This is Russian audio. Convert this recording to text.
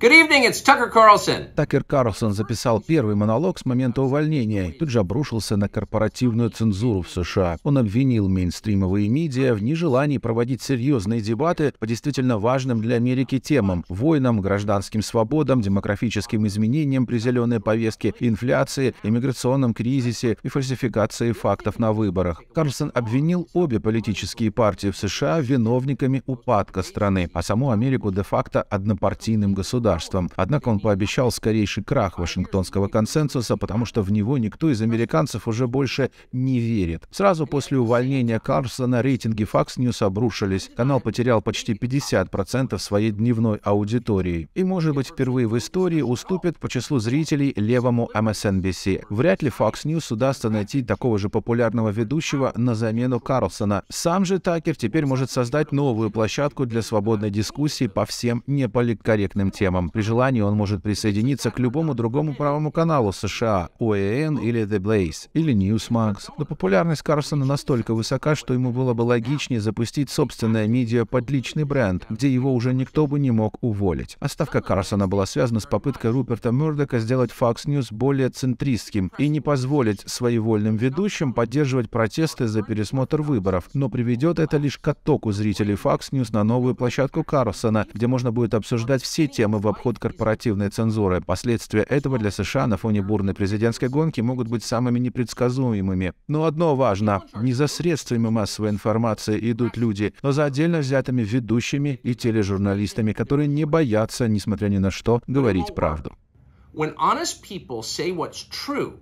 Good evening, it's Tucker Carlson. Такер Карлсон записал первый монолог с момента увольнения и тут же обрушился на корпоративную цензуру в США. Он обвинил мейнстримовые медиа в нежелании проводить серьезные дебаты по действительно важным для Америки темам – войнам, гражданским свободам, демографическим изменениям при зеленой повестке, инфляции, иммиграционном кризисе и фальсификации фактов на выборах. Карлсон обвинил обе политические партии в США виновниками упадка страны, а саму Америку де-факто однопартийным государством государством. Однако он пообещал скорейший крах Вашингтонского консенсуса, потому что в него никто из американцев уже больше не верит. Сразу после увольнения Карлсона рейтинги Fox News обрушились. Канал потерял почти 50% своей дневной аудитории. И, может быть, впервые в истории уступит по числу зрителей левому MSNBC. Вряд ли Fox News удастся найти такого же популярного ведущего на замену Карлсона. Сам же Такер теперь может создать новую площадку для свободной дискуссии по всем неполиткорректным темам проблемам. При желании он может присоединиться к любому другому правому каналу США, ОЭН или The Blaze, или Newsmax. Но популярность Карсона настолько высока, что ему было бы логичнее запустить собственное медиа под личный бренд, где его уже никто бы не мог уволить. Оставка а Карсона была связана с попыткой Руперта Мёрдока сделать Fox News более центристским и не позволить своевольным ведущим поддерживать протесты за пересмотр выборов, но приведет это лишь к оттоку зрителей Fox News на новую площадку Карлсона, где можно будет обсуждать все темы в обход корпоративной цензуры. Последствия этого для США на фоне бурной президентской гонки могут быть самыми непредсказуемыми. Но одно важно. Не за средствами массовой информации идут люди, но за отдельно взятыми ведущими и тележурналистами, которые не боятся, несмотря ни на что, говорить правду. When honest people say what's true,